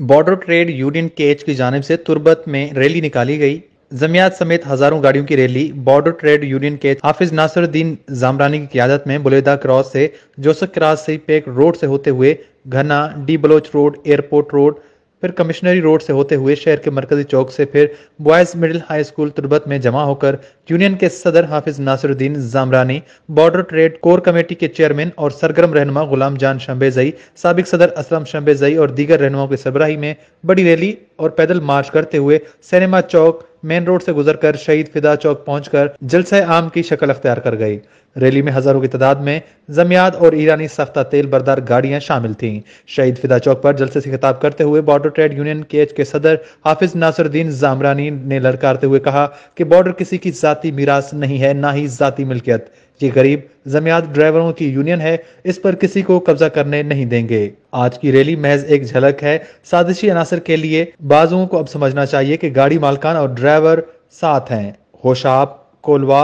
border trade union Kech की जानब से तुरबत में रैली निकाली गई जमियात समेत हजारों गाड़ियों की रैली बॉर्डर ट्रेड यूनियन के हाफिज नासरुद्दीन जामरानी की क्यादत में बुलेदा क्रॉस से जोसफ क्रॉस से पेक रोड से होते हुए घना डी बलोच रोड एयरपोर्ट रोड फिर कमिश्नरी रोड से होते हुए शहर के मरकजी चौक से फिर boys middle high school Turbat में जमा होकर यूनियन के सदर Hafiz Nasiruddin Jamrani border trade core committee के चेयरमैन और सरगर्म रहनुमा गुलाम जान शम्बेजई सबक सदर असलम शम्बेजई और दीगर रहनुमाओं की सरबराही में बड़ी रैली और पैदल मार्च करते हुए सिनेमा चौक मेन रोड से गुजरकर शहीद फिदा चौक पहुंचकर जलसे आम की शक्ल अख्तियार कर गई रैली में हजारों की तादाद में जमियात और ईरानी सख्ता तेल बरदार गाड़ियां शामिल थीं शहीद फिदा चौक पर जलसे से खिताब करते हुए border trade union Kech के सदर हाफिज नासरुद्दीन जामरानी ने लड़कारते हुए कहा कि बॉर्डर किसी की जाति मीरास नहीं है ना ही जाती मिल्कियत ये गरीब जमियात ड्राइवरों की यूनियन है इस पर किसी को कब्जा करने नहीं देंगे आज की रैली महज एक झलक है साजिशी अनासर के लिए बाजुओं को अब समझना चाहिए कि गाड़ी मालकान और ड्राइवर साथ हैं होशाब कोलवा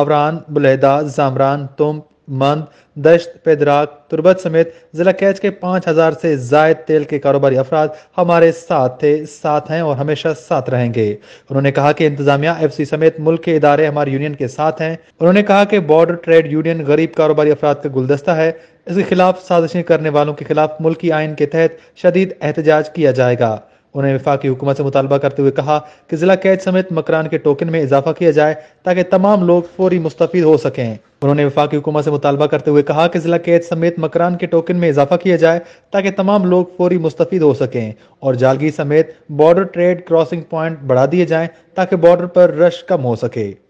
आवरान बुलहदा जामरान तुम मंद दश्त पेदराग तुर्बत समेत जिला कैच के पाँच हजार से जायद तेल के कारोबारी अफराद हमारे साथ थे साथ हैं और हमेशा साथ रहेंगे उन्होंने कहा कि इंतजामिया एफ सी समेत मुल्क के इदारे हमारे यूनियन के साथ हैं उन्होंने कहा कि बॉर्डर ट्रेड यूनियन गरीब कारोबारी अफराद का गुलदस्ता है इसके खिलाफ साजिशें करने वालों के खिलाफ मुल्की आइन के तहत शदीद एहतजाज किया जाएगा उन्होंने विफाक की हुकूमत से मुतालबा करते हुए कहा कि जिला कैद समेत मकरान के टोकन में इजाफा किया जाए ताकि तमाम लोग फौरी मुस्तफ़ हो सकें उन्होंने विफाक की हुकूमत से मुतालबा करते हुए कहा कि जिला कैद समेत मकरान के टोकन में इजाफा किया जाए ताकि तमाम लोग फौरी मुस्तफ़ हो सकें और जालगी समेत बॉर्डर ट्रेड क्रॉसिंग पॉइंट बढ़ा दिए जाएँ ताकि बॉर्डर पर रश कम हो सके